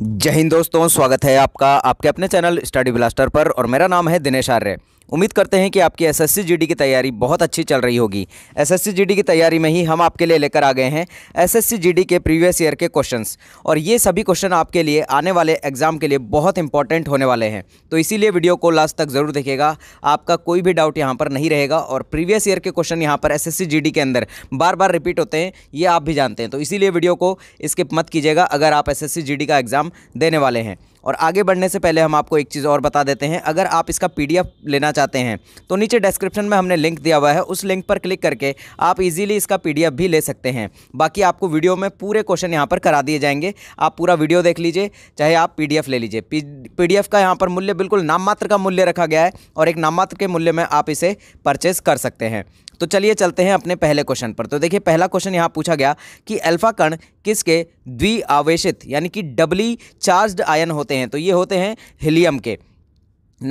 जय हिंद दोस्तों स्वागत है आपका आपके अपने चैनल स्टडी ब्लास्टर पर और मेरा नाम है दिनेश आर्य उम्मीद करते हैं कि आपकी एसएससी जीडी की तैयारी बहुत अच्छी चल रही होगी एसएससी जीडी की तैयारी में ही हम आपके लिए लेकर आ गए हैं एसएससी जीडी के प्रीवियस ईयर के क्वेश्चंस और ये सभी क्वेश्चन आपके लिए आने वाले एग्जाम के लिए बहुत इंपॉर्टेंट होने वाले हैं तो इसीलिए वीडियो को लास्ट तक ज़रूर देखेगा आपका कोई भी डाउट यहाँ पर नहीं रहेगा और प्रीवियस ईयर के क्वेश्चन यहाँ पर एस एस के अंदर बार बार रिपीट होते हैं ये आप भी जानते हैं तो इसीलिए वीडियो को स्किप मत कीजिएगा अगर आप एस एस का एग्ज़ाम देने वाले हैं और आगे बढ़ने से पहले हम आपको एक चीज़ और बता देते हैं अगर आप इसका पी लेना चाहते हैं तो नीचे डिस्क्रिप्शन में हमने लिंक दिया हुआ है उस लिंक पर क्लिक करके आप इजीली इसका पी भी ले सकते हैं बाकी आपको वीडियो में पूरे क्वेश्चन यहाँ पर करा दिए जाएंगे आप पूरा वीडियो देख लीजिए चाहे आप पी ले लीजिए पी का यहाँ पर मूल्य बिल्कुल नाममात्र का मूल्य रखा गया है और एक नाममात्र के मूल्य में आप इसे परचेज कर सकते हैं तो चलिए चलते हैं अपने पहले क्वेश्चन पर तो देखिए पहला क्वेश्चन यहाँ पूछा गया कि अल्फा कण किसके द्विआवेशित यानी कि डबली चार्ज्ड आयन होते हैं तो ये होते हैं हीलियम के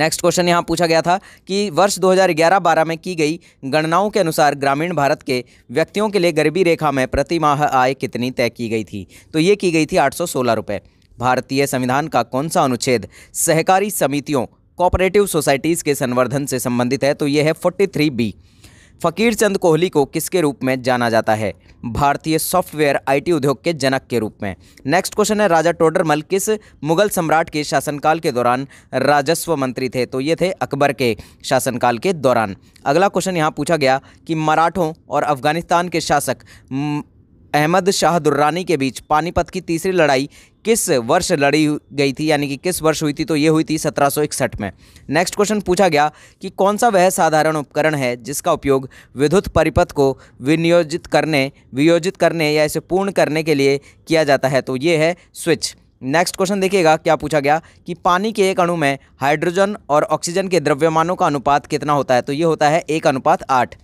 नेक्स्ट क्वेश्चन यहाँ पूछा गया था कि वर्ष 2011-12 में की गई गणनाओं के अनुसार ग्रामीण भारत के व्यक्तियों के लिए गरीबी रेखा में प्रति माह आय कितनी तय की गई थी तो ये की गई थी आठ रुपए भारतीय संविधान का कौन सा अनुच्छेद सहकारी समितियों कोऑपरेटिव सोसाइटीज़ के संवर्धन से संबंधित है तो ये है फोर्टी थ्री बी फ़कीर चंद कोहली को किसके रूप में जाना जाता है भारतीय सॉफ्टवेयर आईटी उद्योग के जनक के रूप में नेक्स्ट क्वेश्चन है राजा टोडरमल किस मुगल सम्राट के शासनकाल के दौरान राजस्व मंत्री थे तो ये थे अकबर के शासनकाल के दौरान अगला क्वेश्चन यहाँ पूछा गया कि मराठों और अफगानिस्तान के शासक अहमद शाह दुर्रानी के बीच पानीपत की तीसरी लड़ाई किस वर्ष लड़ी गई थी यानी कि किस वर्ष हुई थी तो ये हुई थी सत्रह में नेक्स्ट क्वेश्चन पूछा गया कि कौन सा वह साधारण उपकरण है जिसका उपयोग विद्युत परिपथ को विनियोजित करने वियोजित करने या इसे पूर्ण करने के लिए किया जाता है तो ये है स्विच नेक्स्ट क्वेश्चन देखिएगा क्या पूछा गया कि पानी के एक अणु में हाइड्रोजन और ऑक्सीजन के द्रव्यमानों का अनुपात कितना होता है तो ये होता है एक अनुपात आठ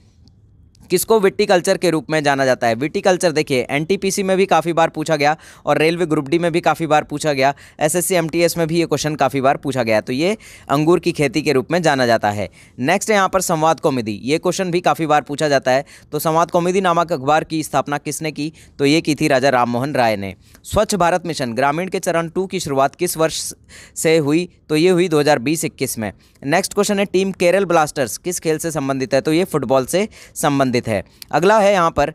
किसको कल्चर के रूप में जाना जाता है कल्चर देखिए एनटीपीसी में भी काफ़ी बार पूछा गया और रेलवे ग्रुप डी में भी काफ़ी बार पूछा गया एसएससी एमटीएस में भी ये क्वेश्चन काफ़ी बार पूछा गया तो ये अंगूर की खेती के रूप में जाना जाता है नेक्स्ट यहाँ पर संवाद कौमिदी ये क्वेश्चन भी काफ़ी बार पूछा जाता है तो संवाद कौमिदी नामक अखबार की स्थापना किसने की तो ये की थी राजा राममोहन राय ने स्वच्छ भारत मिशन ग्रामीण के चरण टू की शुरुआत किस वर्ष से हुई तो ये हुई दो हज़ार में नेक्स्ट क्वेश्चन है टीम केरल ब्लास्टर्स किस खेल से संबंधित है तो ये फुटबॉल से संबंधित संबंधित है अगला है यहाँ पर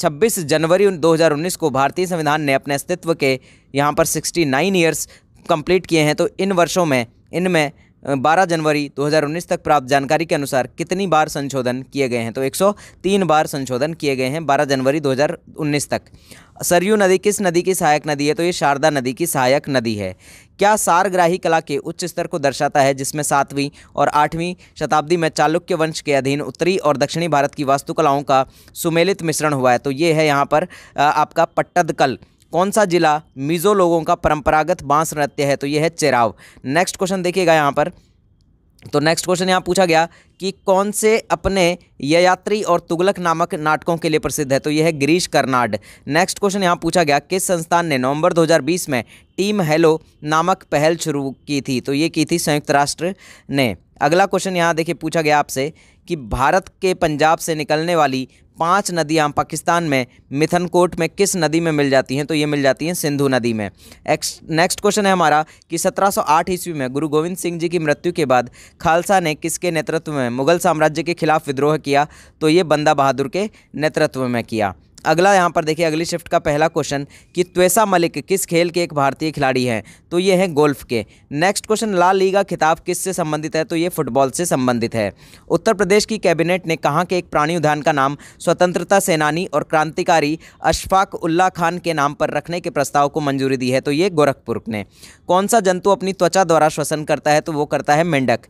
26 जनवरी 2019 को भारतीय संविधान ने अपने अस्तित्व के यहाँ पर 69 ईयर्स कंप्लीट किए हैं तो इन वर्षों में इनमें 12 जनवरी 2019 तक प्राप्त जानकारी के अनुसार कितनी बार संशोधन किए गए हैं तो 103 बार संशोधन किए गए हैं 12 जनवरी 2019 तक सरयू नदी किस नदी की सहायक नदी है तो ये शारदा नदी की सहायक नदी है क्या सारग्राही कला के उच्च स्तर को दर्शाता है जिसमें सातवीं और आठवीं शताब्दी में चालुक्य वंश के अधीन उत्तरी और दक्षिणी भारत की वास्तुकलाओं का सुमेलित मिश्रण हुआ है तो ये है यहाँ पर आपका पट्टदकल कौन सा जिला मिजो लोगों का परंपरागत बांस नृत्य है तो यह है चेराव नेक्स्ट क्वेश्चन देखिएगा यहाँ पर तो नेक्स्ट क्वेश्चन यहाँ पूछा गया कि कौन से अपने ययात्री और तुगलक नामक नाटकों के लिए प्रसिद्ध है तो यह है गिरीश कर्नाड नेक्स्ट क्वेश्चन यहाँ पूछा गया किस संस्थान ने नवंबर 2020 में टीम हेलो नामक पहल शुरू की थी तो ये की थी संयुक्त राष्ट्र ने अगला क्वेश्चन यहाँ देखिए पूछा गया आपसे कि भारत के पंजाब से निकलने वाली पांच नदियां पाकिस्तान में मिथनकोट में किस नदी में मिल जाती हैं तो ये मिल जाती हैं सिंधु नदी में नेक्स्ट क्वेश्चन है हमारा कि 1708 ईस्वी में गुरु गोविंद सिंह जी की मृत्यु के बाद खालसा ने किसके नेतृत्व में मुगल साम्राज्य के खिलाफ विद्रोह किया तो ये बंदा बहादुर के नेतृत्व में किया अगला यहाँ पर देखिए अगली शिफ्ट का पहला क्वेश्चन कि त्वेसा मलिक किस खेल के एक भारतीय खिलाड़ी हैं तो ये हैं गोल्फ के नेक्स्ट क्वेश्चन ला लीगा खिताब किससे संबंधित है तो ये फुटबॉल से संबंधित है उत्तर प्रदेश की कैबिनेट ने कहा के एक प्राणी उद्यान का नाम स्वतंत्रता सेनानी और क्रांतिकारी अशफाक उल्ला खान के नाम पर रखने के प्रस्ताव को मंजूरी दी है तो ये गोरखपुर ने कौन सा जंतु अपनी त्वचा द्वारा श्वसन करता है तो वो करता है मेंढक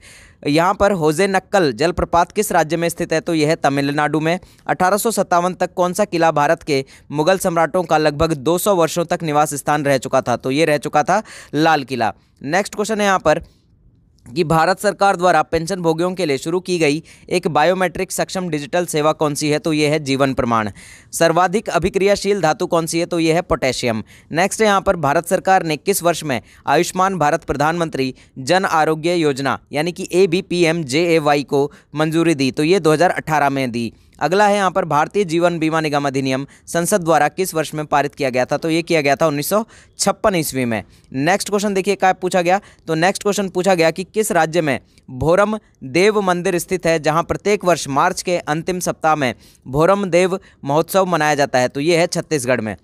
यहाँ पर होजे नक्कल जलप्रपात किस राज्य में स्थित है तो यह है तमिलनाडु में अठारह तक कौन सा किला भारत के मुगल सम्राटों का लगभग 200 वर्षों तक निवास स्थान रह चुका था तो ये रह चुका था लाल किला नेक्स्ट क्वेश्चन है यहाँ पर कि भारत सरकार द्वारा पेंशन भोगियों के लिए शुरू की गई एक बायोमेट्रिक सक्षम डिजिटल सेवा कौन सी है तो ये है जीवन प्रमाण सर्वाधिक अभिक्रियाशील धातु कौन सी है तो ये है पोटेशियम नेक्स्ट यहाँ पर भारत सरकार ने किस वर्ष में आयुष्मान भारत प्रधानमंत्री जन आरोग्य योजना यानी कि A B P M J A Y को मंजूरी दी तो ये दो में दी अगला है यहाँ पर भारतीय जीवन बीमा निगम अधिनियम संसद द्वारा किस वर्ष में पारित किया गया था तो ये किया गया था उन्नीस ईस्वी में नेक्स्ट क्वेश्चन देखिए क्या पूछा गया तो नेक्स्ट क्वेश्चन पूछा गया कि किस राज्य में भोरम देव मंदिर स्थित है जहाँ प्रत्येक वर्ष मार्च के अंतिम सप्ताह में भोरम देव महोत्सव मनाया जाता है तो ये है छत्तीसगढ़ में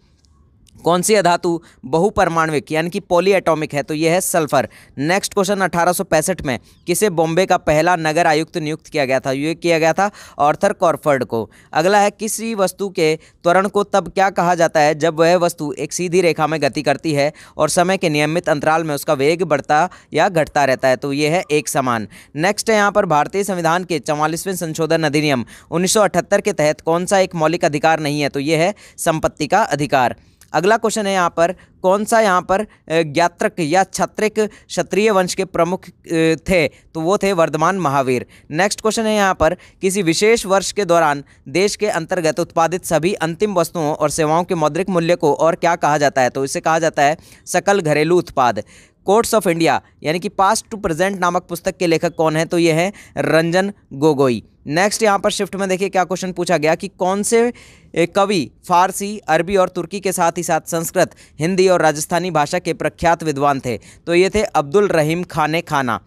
कौन सी अधातु बहुपरमाणविक यानी कि पॉलीएटॉमिक है तो यह है सल्फर नेक्स्ट क्वेश्चन अठारह में किसे बॉम्बे का पहला नगर आयुक्त नियुक्त किया गया था ये किया गया था ऑर्थर कॉर्फर्ड को अगला है किसी वस्तु के त्वरण को तब क्या कहा जाता है जब वह वस्तु एक सीधी रेखा में गति करती है और समय के नियमित अंतराल में उसका वेग बढ़ता या घटता रहता है तो ये है एक समान नेक्स्ट है यहाँ पर भारतीय संविधान के चौवालीसवें संशोधन अधिनियम उन्नीस के तहत कौन सा एक मौलिक अधिकार नहीं है तो ये है संपत्ति का अधिकार अगला क्वेश्चन है यहाँ पर कौन सा यहाँ पर ज्ञात्रक या छत्रिक क्षत्रिय वंश के प्रमुख थे तो वो थे वर्धमान महावीर नेक्स्ट क्वेश्चन है यहाँ पर किसी विशेष वर्ष के दौरान देश के अंतर्गत उत्पादित सभी अंतिम वस्तुओं और सेवाओं के मौद्रिक मूल्य को और क्या कहा जाता है तो इसे कहा जाता है सकल घरेलू उत्पाद कोर्ट्स ऑफ इंडिया यानी कि पास्ट टू प्रेजेंट नामक पुस्तक के लेखक कौन है तो ये हैं रंजन गोगोई नेक्स्ट यहाँ पर शिफ्ट में देखिए क्या क्वेश्चन पूछा गया कि कौन से कवि फारसी अरबी और तुर्की के साथ ही साथ संस्कृत हिंदी और राजस्थानी भाषा के प्रख्यात विद्वान थे तो ये थे अब्दुल रहीम खाने खाना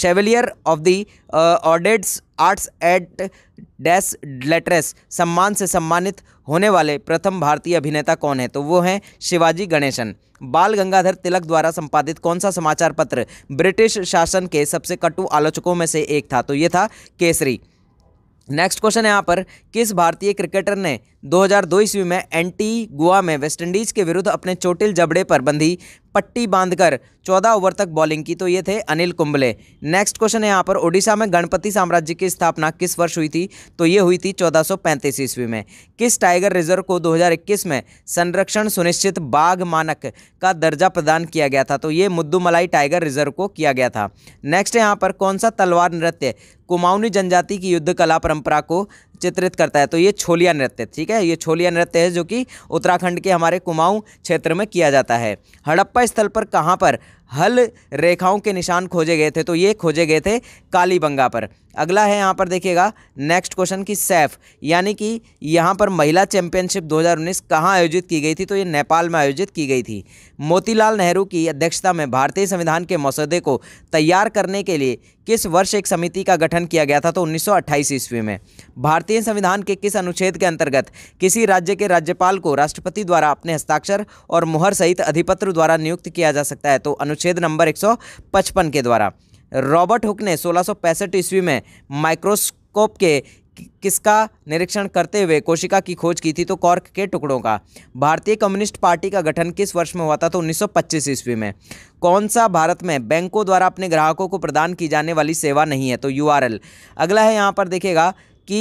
शेवलियर ऑफ दी ऑडेड्स आर्ट्स एट डैस लेटरेस सम्मान से सम्मानित होने वाले प्रथम भारतीय अभिनेता कौन है तो वो हैं शिवाजी गणेशन बाल गंगाधर तिलक द्वारा संपादित कौन सा समाचार पत्र ब्रिटिश शासन के सबसे कटु आलोचकों में से एक था तो ये था केसरी नेक्स्ट क्वेश्चन है यहाँ पर किस भारतीय क्रिकेटर ने 2002 ईस्वी में एंटी गोवा में वेस्टइंडीज के विरुद्ध अपने चोटिल जबड़े पर बंधी पट्टी बांधकर 14 ओवर तक बॉलिंग की तो ये थे अनिल कुंबले नेक्स्ट क्वेश्चन है यहाँ पर ओडिशा में गणपति साम्राज्य की स्थापना किस वर्ष हुई थी तो ये हुई थी चौदह ईस्वी में किस टाइगर रिजर्व को 2021 में संरक्षण सुनिश्चित बाघ मानक का दर्जा प्रदान किया गया था तो ये मुद्दूमलाई टाइगर रिजर्व को किया गया था नेक्स्ट यहाँ पर कौन सा तलवार नृत्य कुमाऊनी जनजाति की युद्ध कला परंपरा को चित्रित करता है तो ये छोलिया नृत्य ठीक है ये छोलिया नृत्य है जो कि उत्तराखंड के हमारे कुमाऊं क्षेत्र में किया जाता है हड़प्पा स्थल पर कहाँ पर हल रेखाओं के निशान खोजे गए थे तो ये खोजे गए थे कालीबंगा पर अगला है यहाँ पर देखिएगा नेक्स्ट क्वेश्चन की सैफ यानी कि यहाँ पर महिला चैंपियनशिप 2019 कहाँ आयोजित की गई थी तो ये नेपाल में आयोजित की गई थी मोतीलाल नेहरू की अध्यक्षता में भारतीय संविधान के मसौदे को तैयार करने के लिए किस वर्ष एक समिति का गठन किया गया था तो उन्नीस ईस्वी में भारतीय संविधान के किस अनुच्छेद के अंतर्गत किसी राज्य के राज्यपाल को राष्ट्रपति द्वारा अपने हस्ताक्षर और मुहर सहित अधिपत्र द्वारा नियुक्त किया जा सकता है तो अनुच्छेद नंबर 155 के द्वारा रॉबर्ट हुक ने सोलह ईस्वी में माइक्रोस्कोप के किसका निरीक्षण करते हुए कोशिका की खोज की थी तो कॉर्क के टुकड़ों का भारतीय कम्युनिस्ट पार्टी का गठन किस वर्ष में हुआ था तो 1925 ईस्वी में कौन सा भारत में बैंकों द्वारा अपने ग्राहकों को प्रदान की जाने वाली सेवा नहीं है तो यू अगला है यहाँ पर देखेगा कि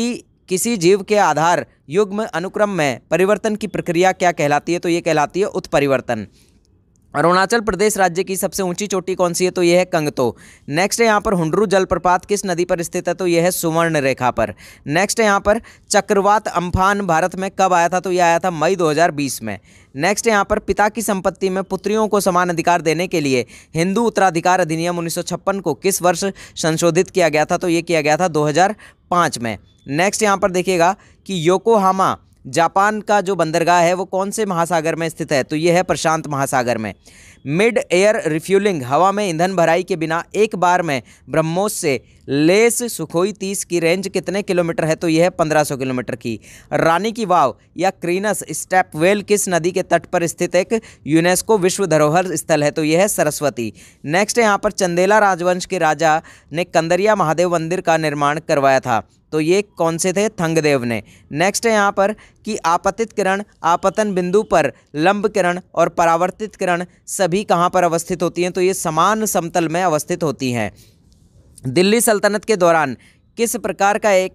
किसी जीव के आधार युग्म अनुक्रम में परिवर्तन की प्रक्रिया क्या कहलाती है तो ये कहलाती है उत्परिवर्तन अरुणाचल प्रदेश राज्य की सबसे ऊंची चोटी कौन सी है तो यह है कंगतो नेक्स्ट है यहाँ पर हुंडरू जलप्रपात किस नदी पर स्थित है तो यह है सुवर्ण रेखा पर नेक्स्ट है यहाँ पर चक्रवात अम्फान भारत में कब आया था तो यह आया था मई 2020 में नेक्स्ट है यहाँ पर पिता की संपत्ति में पुत्रियों को समान अधिकार देने के लिए हिंदू उत्तराधिकार अधिनियम उन्नीस को किस वर्ष संशोधित किया गया था तो ये किया गया था दो में नेक्स्ट यहाँ पर देखिएगा कि योकोहामा जापान का जो बंदरगाह है वो कौन से महासागर में स्थित है तो ये है प्रशांत महासागर में मिड एयर रिफ्यूलिंग हवा में ईंधन भराई के बिना एक बार में ब्रह्मोस से लेस सुखोई तीस की रेंज कितने किलोमीटर है तो यह पंद्रह सौ किलोमीटर की रानी की वाव या क्रीनस स्टेपवेल किस नदी के तट पर स्थित एक यूनेस्को विश्व धरोहर स्थल है तो यह है सरस्वती नेक्स्ट यहाँ पर चंदेला राजवंश के राजा ने कंदरिया महादेव मंदिर का निर्माण करवाया था तो ये कौन से थे थंगदेव ने नेक्स्ट है यहाँ पर कि आपतित किरण आपतन बिंदु पर लंब किरण और परावर्तित किरण सभी सभी कहाँ पर अवस्थित होती हैं तो ये समान समतल में अवस्थित होती हैं दिल्ली सल्तनत के दौरान किस प्रकार का एक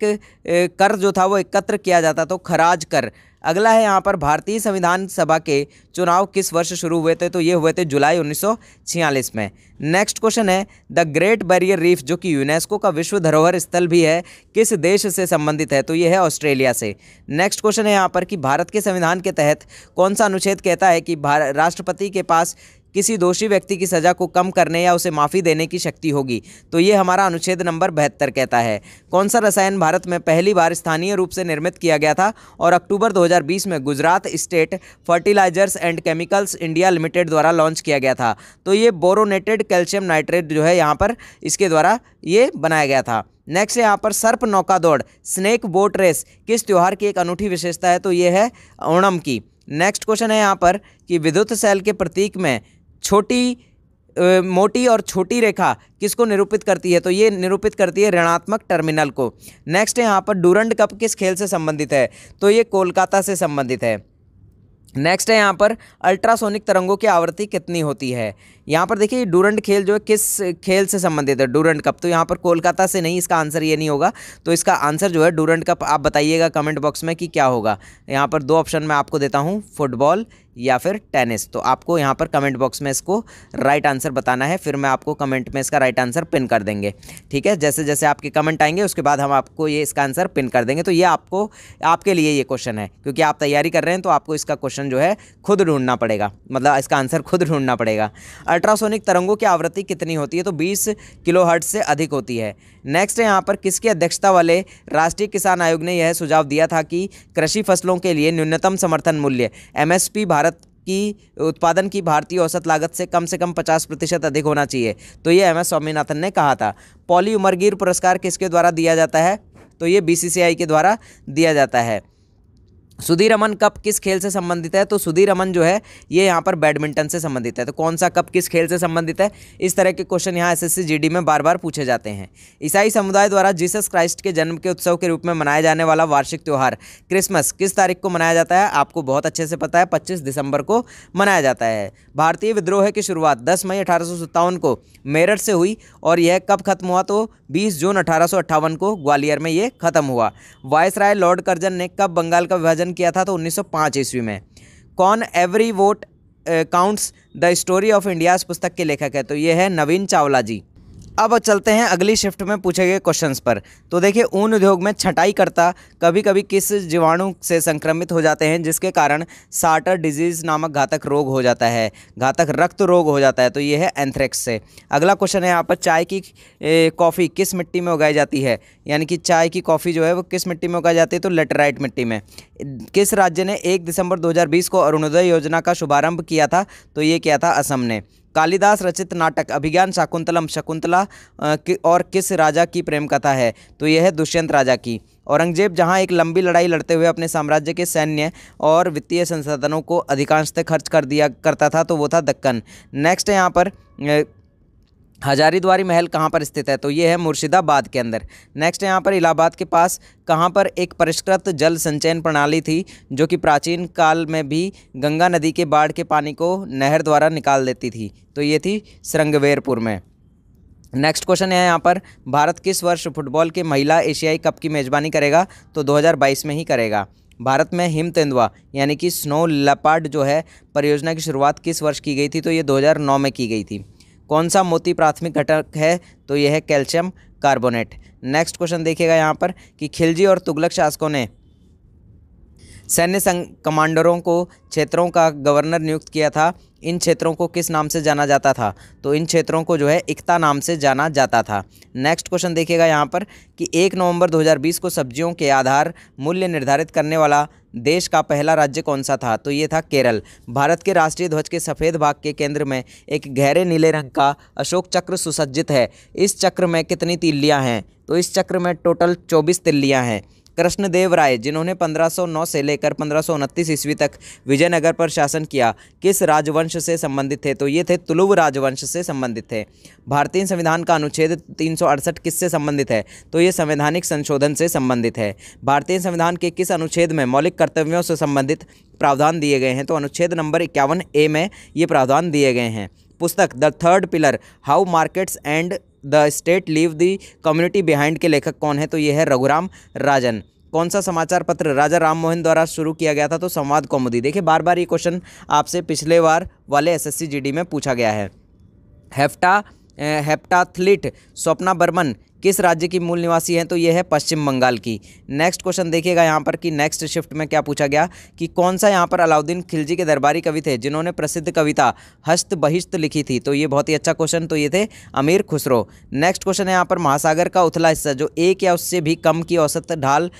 कर जो था वो एकत्र किया जाता तो खराज कर अगला है यहाँ पर भारतीय संविधान सभा के चुनाव किस वर्ष शुरू हुए थे तो ये हुए थे जुलाई 1946 में नेक्स्ट क्वेश्चन है द ग्रेट बैरियर रीफ जो कि यूनेस्को का विश्व धरोहर स्थल भी है किस देश से संबंधित है तो ये है ऑस्ट्रेलिया से नेक्स्ट क्वेश्चन है यहाँ पर कि भारत के संविधान के तहत कौन सा अनुच्छेद कहता है कि राष्ट्रपति के पास किसी दोषी व्यक्ति की सज़ा को कम करने या उसे माफ़ी देने की शक्ति होगी तो ये हमारा अनुच्छेद नंबर बहत्तर कहता है कौन सा रसायन भारत में पहली बार स्थानीय रूप से निर्मित किया गया था और अक्टूबर 2020 में Gujarat state fertilizers and chemicals India limited द्वारा लॉन्च किया गया था तो ये बोरोनेटेड कैल्शियम नाइट्रेट जो है यहाँ पर इसके द्वारा ये बनाया गया था नेक्स्ट यहाँ पर सर्प नौका दौड़ स्नेक बोट रेस किस त्यौहार की एक अनूठी विशेषता है तो ये है ओणम की नेक्स्ट क्वेश्चन है यहाँ पर कि विद्युत सेल के प्रतीक में छोटी मोटी और छोटी रेखा किसको निरूपित करती है तो ये निरूपित करती है ऋणात्मक टर्मिनल को नेक्स्ट यहाँ पर डूरंड कप किस खेल से संबंधित है तो ये कोलकाता से संबंधित है नेक्स्ट है यहाँ पर अल्ट्रासोनिक तरंगों की आवृत्ति कितनी होती है यहाँ पर देखिए डूरंट खेल जो है किस खेल से संबंधित है डूरंट कप तो यहाँ पर कोलकाता से नहीं इसका आंसर ये नहीं होगा तो इसका आंसर जो है डूरंट कप आप बताइएगा कमेंट बॉक्स में कि क्या होगा यहाँ पर दो ऑप्शन मैं आपको देता हूँ फुटबॉल या फिर टेनिस तो आपको यहाँ पर कमेंट बॉक्स में इसको राइट आंसर बताना है फिर मैं आपको कमेंट में इसका राइट आंसर पिन कर देंगे ठीक है जैसे जैसे आपके कमेंट आएंगे उसके बाद हम आपको ये इसका आंसर पिन कर देंगे तो ये आपको आपके लिए ये क्वेश्चन है क्योंकि आप तैयारी कर रहे हैं तो आपको इसका क्वेश्चन जो है खुद ढूंढना पड़ेगा मतलब इसका आंसर खुद ढूंढना पड़ेगा अल्ट्रासोनिक तरंगों की आवृत्ति कितनी होती है तो 20 किलो हर्ट से अधिक होती है नेक्स्ट यहाँ पर किसकी अध्यक्षता वाले राष्ट्रीय किसान आयोग ने यह सुझाव दिया था कि कृषि फसलों के लिए न्यूनतम समर्थन मूल्य एम भारत की उत्पादन की भारतीय औसत लागत से कम से कम 50 प्रतिशत अधिक होना चाहिए तो ये एम एस स्वामीनाथन ने कहा था पॉली उमरगीर पुरस्कार किसके द्वारा दिया जाता है तो ये बी के द्वारा दिया जाता है सुधीर अमन कप किस खेल से संबंधित है तो सुधीर अमन जो है ये यहाँ पर बैडमिंटन से संबंधित है तो कौन सा कप किस खेल से संबंधित है इस तरह के क्वेश्चन यहाँ एसएससी जीडी में बार बार पूछे जाते हैं ईसाई समुदाय द्वारा जीसस क्राइस्ट के जन्म के उत्सव के रूप में मनाया जाने वाला वार्षिक त्यौहार क्रिसमस किस तारीख को मनाया जाता है आपको बहुत अच्छे से पता है पच्चीस दिसंबर को मनाया जाता है भारतीय विद्रोह की शुरुआत दस मई अठारह को मेरठ से हुई और यह कब खत्म हुआ तो बीस जून अठारह को ग्वालियर में ये खत्म हुआ वायस लॉर्ड कर्जन ने कब बंगाल का विभाजन संपादन किया था तो 1905 ईस्वी में कौन every vote counts the story of India's पुस्तक के लेखक है तो ये है नवीन चावला जी अब चलते हैं अगली शिफ्ट में पूछे गए क्वेश्चंस पर तो देखिए ऊन उद्योग में छटाई करता कभी कभी किस जीवाणु से संक्रमित हो जाते हैं जिसके कारण साटर डिजीज़ नामक घातक रोग हो जाता है घातक रक्त रोग हो जाता है तो ये है एंथ्रेक्स से अगला क्वेश्चन है यहाँ पर चाय की कॉफ़ी किस मिट्टी में उगाई जाती है यानी कि चाय की कॉफ़ी जो है वो किस मिट्टी में उगाई जाती है तो लेटराइट मिट्टी में किस राज्य ने एक दिसंबर दो को अरुणोदय योजना का शुभारंभ किया था तो ये किया था असम ने कालिदास रचित नाटक अभिज्ञान शाकुंतलम शकुंतला और किस राजा की प्रेम कथा है तो यह है दुष्यंत राजा की औरंगजेब जहां एक लंबी लड़ाई लड़ते हुए अपने साम्राज्य के सैन्य और वित्तीय संसाधनों को अधिकांशतः खर्च कर दिया करता था तो वो था दक्कन नेक्स्ट यहाँ पर हजारीद्वारी महल कहाँ पर स्थित है तो ये है मुर्शिदाबाद के अंदर नेक्स्ट यहाँ पर इलाहाबाद के पास कहाँ पर एक परिष्कृत जल संचयन प्रणाली थी जो कि प्राचीन काल में भी गंगा नदी के बाढ़ के पानी को नहर द्वारा निकाल देती थी तो ये थी श्रृंगवेरपुर में नेक्स्ट क्वेश्चन है यहाँ पर भारत किस वर्ष फुटबॉल के महिला एशियाई कप की मेज़बानी करेगा तो दो में ही करेगा भारत में हिम तेंदुआ यानी कि स्नो लपार्ड जो है परियोजना की शुरुआत किस वर्ष की गई थी तो ये दो में की गई थी कौन सा मोती प्राथमिक घटक है तो यह है कैल्शियम कार्बोनेट नेक्स्ट क्वेश्चन देखिएगा यहाँ पर कि खिलजी और तुगलक शासकों ने सैन्य संघ कमांडरों को क्षेत्रों का गवर्नर नियुक्त किया था इन क्षेत्रों को किस नाम से जाना जाता था तो इन क्षेत्रों को जो है इकता नाम से जाना जाता था नेक्स्ट क्वेश्चन देखिएगा यहाँ पर कि एक नवंबर 2020 को सब्जियों के आधार मूल्य निर्धारित करने वाला देश का पहला राज्य कौन सा था तो ये था केरल भारत के राष्ट्रीय ध्वज के सफ़ेद भाग के केंद्र में एक गहरे नीले रंग का अशोक चक्र सुसज्जित है इस चक्र में कितनी तिल्लियाँ हैं तो इस चक्र में टोटल चौबीस तिल्लियाँ हैं कृष्णदेव राय जिन्होंने 1509 से लेकर पंद्रह ईस्वी तक विजयनगर पर शासन किया किस राजवंश से संबंधित थे तो ये थे तुलुव राजवंश से संबंधित थे भारतीय संविधान का अनुच्छेद तीन किससे संबंधित है तो ये संवैधानिक संशोधन से संबंधित है भारतीय संविधान के किस अनुच्छेद में मौलिक कर्तव्यों से संबंधित प्रावधान दिए गए हैं तो अनुच्छेद नंबर इक्यावन ए में ये प्रावधान दिए गए हैं पुस्तक the third pillar how markets and the state leave the community behind के लेखक कौन है तो ये है रघुराम राजन कौन सा समाचार पत्र राजा राम मोहन द्वारा शुरू किया गया था तो संवाद कौमुदी देखिए बार बार ये क्वेश्चन आपसे पिछले बार वाले एसएससी जीडी में पूछा गया है हेफ्टा हेप्टाथलीट स्वप्ना बर्मन किस राज्य की मूल निवासी हैं तो ये है पश्चिम बंगाल की नेक्स्ट क्वेश्चन देखिएगा यहाँ पर कि नेक्स्ट शिफ्ट में क्या पूछा गया कि कौन सा यहाँ पर अलाउद्दीन खिलजी के दरबारी कवि थे जिन्होंने प्रसिद्ध कविता हस्त बहिष्त लिखी थी तो ये बहुत ही अच्छा क्वेश्चन तो ये थे अमीर खुसरो नेक्स्ट क्वेश्चन है यहाँ पर महासागर का उथला हिस्सा जो एक या उससे भी कम की औसत ढाल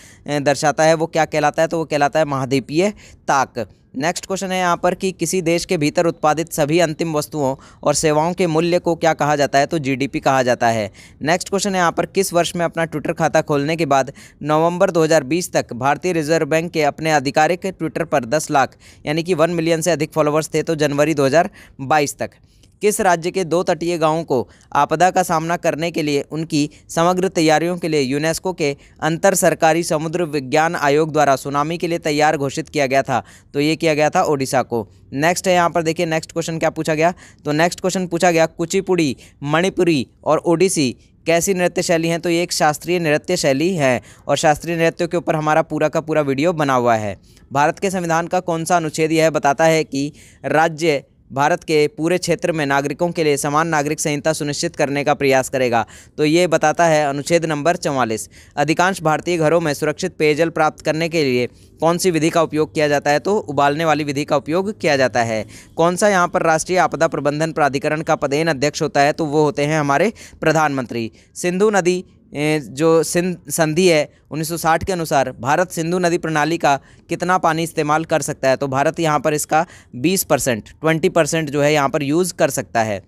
दर्शाता है वो क्या कहलाता है तो वो कहलाता है महाद्वीपीय ताक नेक्स्ट क्वेश्चन है यहाँ पर कि किसी देश के भीतर उत्पादित सभी अंतिम वस्तुओं और सेवाओं के मूल्य को क्या कहा जाता है तो जीडीपी कहा जाता है नेक्स्ट क्वेश्चन है यहाँ पर किस वर्ष में अपना ट्विटर खाता खोलने के बाद नवंबर 2020 तक भारतीय रिजर्व बैंक के अपने आधिकारिक ट्विटर पर 10 लाख यानी कि 1 मिलियन से अधिक फॉलोअर्स थे तो जनवरी दो तक किस राज्य के दो तटीय गांवों को आपदा का सामना करने के लिए उनकी समग्र तैयारियों के लिए यूनेस्को के अंतर सरकारी समुद्र विज्ञान आयोग द्वारा सुनामी के लिए तैयार घोषित किया गया था तो ये किया गया था ओडिशा को नेक्स्ट है यहाँ पर देखिए नेक्स्ट क्वेश्चन क्या पूछा गया तो नेक्स्ट क्वेश्चन पूछा गया कुचिपुड़ी मणिपुरी और ओडिसी कैसी नृत्य शैली हैं तो ये एक शास्त्रीय नृत्य शैली है और शास्त्रीय नृत्यों के ऊपर हमारा पूरा का पूरा वीडियो बना हुआ है भारत के संविधान का कौन सा अनुच्छेद यह बताता है कि राज्य भारत के पूरे क्षेत्र में नागरिकों के लिए समान नागरिक संहिता सुनिश्चित करने का प्रयास करेगा तो ये बताता है अनुच्छेद नंबर चौवालीस अधिकांश भारतीय घरों में सुरक्षित पेयजल प्राप्त करने के लिए कौन सी विधि का उपयोग किया जाता है तो उबालने वाली विधि का उपयोग किया जाता है कौन सा यहाँ पर राष्ट्रीय आपदा प्रबंधन प्राधिकरण का पदेन अध्यक्ष होता है तो वो होते हैं हमारे प्रधानमंत्री सिंधु नदी जो सिंध संधि है 1960 के अनुसार भारत सिंधु नदी प्रणाली का कितना पानी इस्तेमाल कर सकता है तो भारत यहाँ पर इसका 20 परसेंट ट्वेंटी परसेंट जो है यहाँ पर यूज़ कर सकता है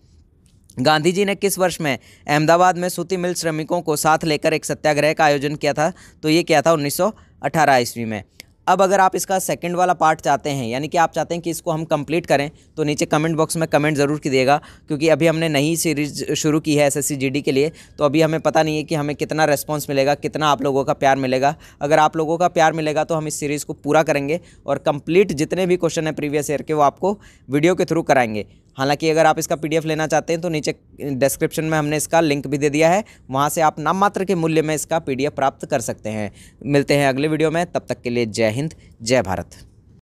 गांधी जी ने किस वर्ष में अहमदाबाद में सूती मिल श्रमिकों को साथ लेकर एक सत्याग्रह का आयोजन किया था तो ये किया था उन्नीस ईस्वी में अब अगर आप इसका सेकंड वाला पार्ट चाहते हैं यानी कि आप चाहते हैं कि इसको हम कंप्लीट करें तो नीचे कमेंट बॉक्स में कमेंट ज़रूर कीजिएगा क्योंकि अभी हमने नई सीरीज शुरू की है एसएससी जीडी के लिए तो अभी हमें पता नहीं है कि हमें कितना रेस्पॉन्स मिलेगा कितना आप लोगों का प्यार मिलेगा अगर आप लोगों का प्यार मिलेगा तो हम इस सीरीज़ को पूरा करेंगे और कंप्लीट जितने भी क्वेश्चन हैं प्रीवियस ईयर के वो आपको वीडियो के थ्रू कराएंगे हालांकि अगर आप इसका पीडीएफ लेना चाहते हैं तो नीचे डिस्क्रिप्शन में हमने इसका लिंक भी दे दिया है वहाँ से आप नाम मात्र के मूल्य में इसका पीडीएफ प्राप्त कर सकते हैं मिलते हैं अगले वीडियो में तब तक के लिए जय हिंद जय भारत